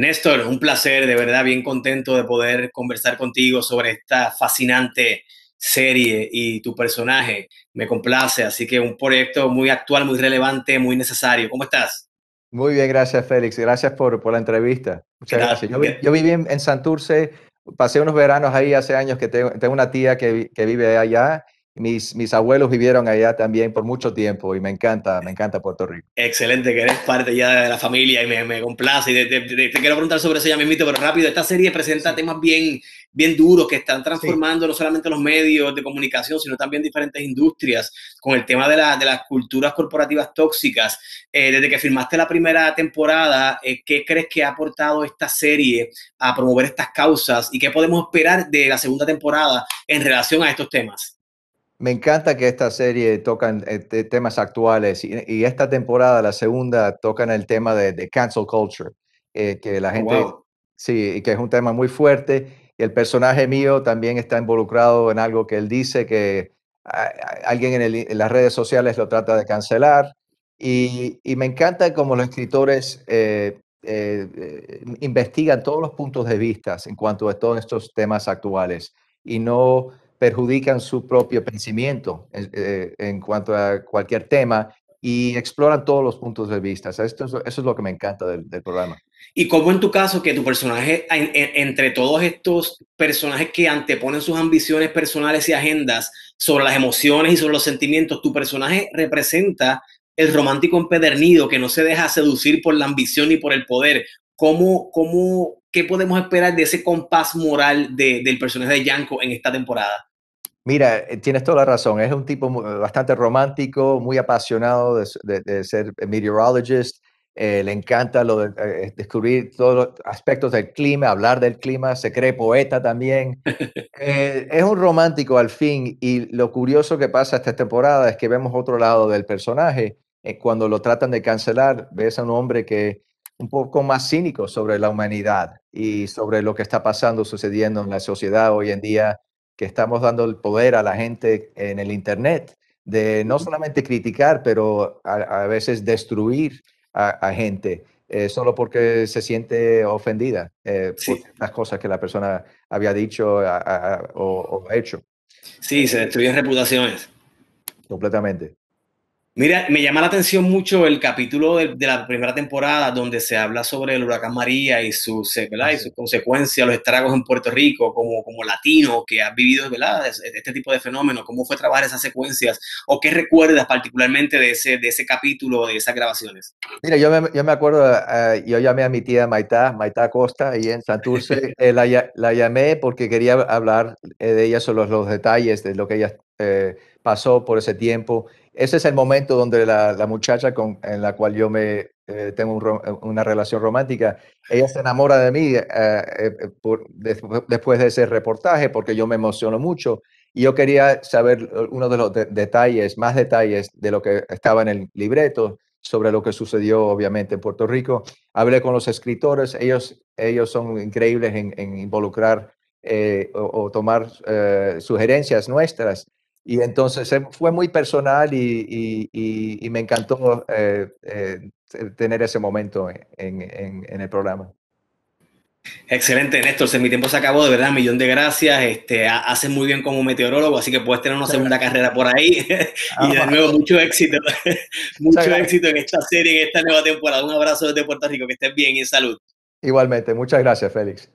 Néstor, un placer, de verdad, bien contento de poder conversar contigo sobre esta fascinante serie y tu personaje. Me complace, así que un proyecto muy actual, muy relevante, muy necesario. ¿Cómo estás? Muy bien, gracias Félix, gracias por, por la entrevista. Muchas gracias. Yo, viví en, Santurce, pasé unos veranos ahí hace años que tengo, una tía que, que vive allá mis, mis abuelos vivieron allá también por mucho tiempo y me encanta, me encanta Puerto Rico. Excelente, que eres parte ya de la familia y me, me complace. Y te, quiero preguntar sobre eso ya pero rápido, esta serie presenta temas bien, bien duros que están transformando no solamente los medios de comunicación, sino también diferentes industrias, con el tema de, de las culturas corporativas tóxicas. Eh, desde que firmaste la primera temporada, eh, ¿qué crees que ha aportado esta serie a promover estas causas y qué podemos esperar de la segunda temporada en relación a estos temas? Me encanta que esta serie tocan eh, temas actuales y, esta temporada, la segunda, tocan el tema de, cancel culture, eh, que la gente, sí, que es un tema muy fuerte. Y el personaje mío también está involucrado en algo que él dice que alguien en, las redes sociales lo trata de cancelar. Y, me encanta como los escritores eh, investigan todos los puntos de vista en cuanto a todos estos temas actuales y no perjudican su propio pensamiento eh, en, cuanto a cualquier tema y exploran todos los puntos de vista. eso es lo que me encanta del, programa. Y como en tu caso, que tu personaje, entre todos estos personajes que anteponen sus ambiciones personales y agendas sobre las emociones y sobre los sentimientos, tu personaje representa el romántico empedernido que no se deja seducir por la ambición y por el poder. ¿Cómo, cómo, ¿Qué podemos esperar de ese compás moral del personaje de Yanko en esta temporada? Mira, eh, tienes toda la razón. Es un tipo eh, bastante romántico, muy apasionado de, ser meteorologist. Eh, le encanta descubrir todos los aspectos del clima, hablar del clima. Se cree poeta también. es un romántico al fin. Y lo curioso que pasa esta temporada es que vemos otro lado del personaje. cuando lo tratan de cancelar, ves a un hombre que un poco más cínico sobre la humanidad y sobre lo que está pasando, sucediendo en la sociedad hoy en día que estamos dando el poder a la gente en el Internet de no solamente criticar, pero a, veces destruir a, gente eh, solo porque se siente ofendida eh, por las cosas que la persona había dicho o, o hecho. Sí, se destruyen reputaciones. Completamente. Mira, me llama la atención mucho el capítulo de, la primera temporada donde se habla sobre el huracán María y sus, eh, ah, y sus consecuencias, los estragos en Puerto Rico como, como latino que has vivido este tipo de fenómenos, cómo fue trabajar esas secuencias o qué recuerdas particularmente de ese, de ese capítulo, de esas grabaciones. Mira, yo me, acuerdo, eh, yo llamé a mi tía Maitá, Maitá Costa, y en Santurce, eh, la, llamé porque quería hablar de ella sobre los detalles de lo que ella eh, pasó por ese tiempo. Ese es el momento donde la, muchacha con, en la cual yo me eh, tengo una relación romántica, ella se enamora de mí eh, después de ese reportaje porque yo me emociono mucho y yo quería saber uno de los detalles, más detalles de lo que estaba en el libreto sobre lo que sucedió obviamente en Puerto Rico. Hablé con los escritores, ellos, ellos son increíbles en, involucrar o, tomar sugerencias nuestras y entonces eh, fue muy personal y, me encantó eh, eh, tener ese momento en, el programa. Excelente, Néstor. Se mi tiempo se acabó, de verdad, millón de gracias. Este, haces muy bien como meteorólogo, así que puedes tener una segunda carrera por ahí. y de ah. nuevo, mucho éxito. mucho éxito en esta serie, en esta nueva temporada. Un abrazo desde Puerto Rico, que estés bien y en salud. Igualmente, muchas gracias, Félix.